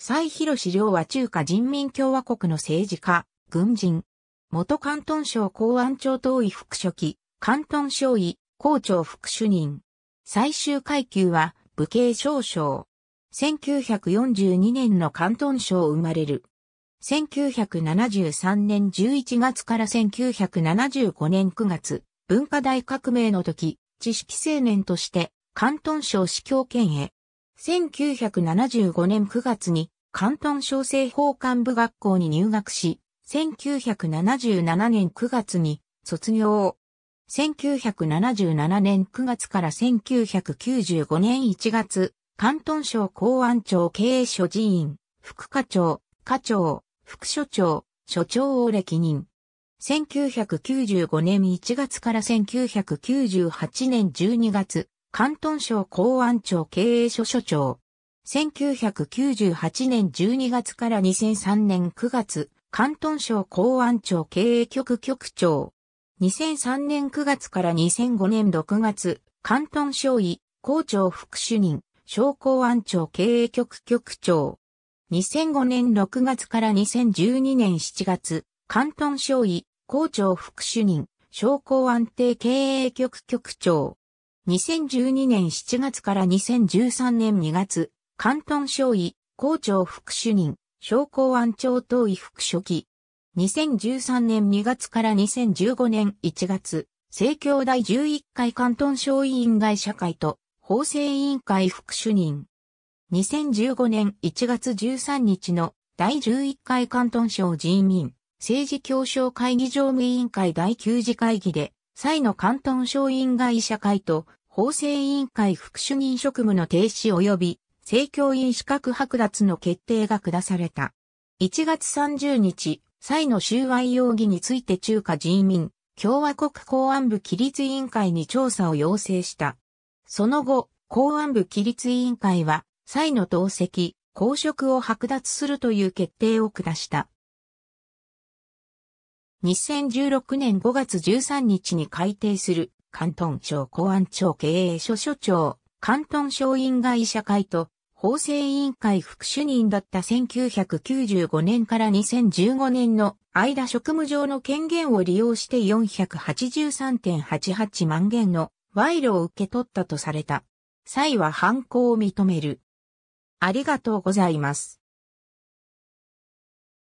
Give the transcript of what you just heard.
蔡広士亮は中華人民共和国の政治家、軍人。元関東省公安庁党委副書記、関東省委、校長副主任。最終階級は武警少将。1942年の関東省生まれる。1973年11月から1975年9月、文化大革命の時、知識青年として、関東省司教権へ1975年9月に関東省政法幹部学校に入学し、1977年9月に卒業。1977年9月から1995年1月、関東省公安庁経営所寺院、副課長、課長、副所長、所長を歴任。1995年1月から1998年12月、関東省公安庁経営所所長。1998年12月から2003年9月、関東省公安庁経営局局長。2003年9月から2005年6月、関東省委、校長副主任、省公安庁経営局局長。2005年6月から2012年7月、関東省委、校長副主任、商工安定経営局局長。2012年7月から2013年2月、関東省医、校長副主任、商工安庁等医副書記。2013年2月から2015年1月、政教第11回関東省委員会社会と法制委員会副主任。2015年1月13日の第11回関東省人民政治協商会議常務委員会第9次会議で、際の関東省委員会社会と法制委員会副主任職務の停止及び、政教員資格剥奪の決定が下された。1月30日、蔡の収賄容疑について中華人民共和国公安部規律委員会に調査を要請した。その後、公安部規律委員会は、蔡の同席、公職を剥奪するという決定を下した。2016年5月13日に改定する関東省公安庁経営所所長、関東省委員会社会と法制委員会副主任だった1995年から2015年の間職務上の権限を利用して483.88万元の賄賂を受け取ったとされた。際は犯行を認める。ありがとうございます。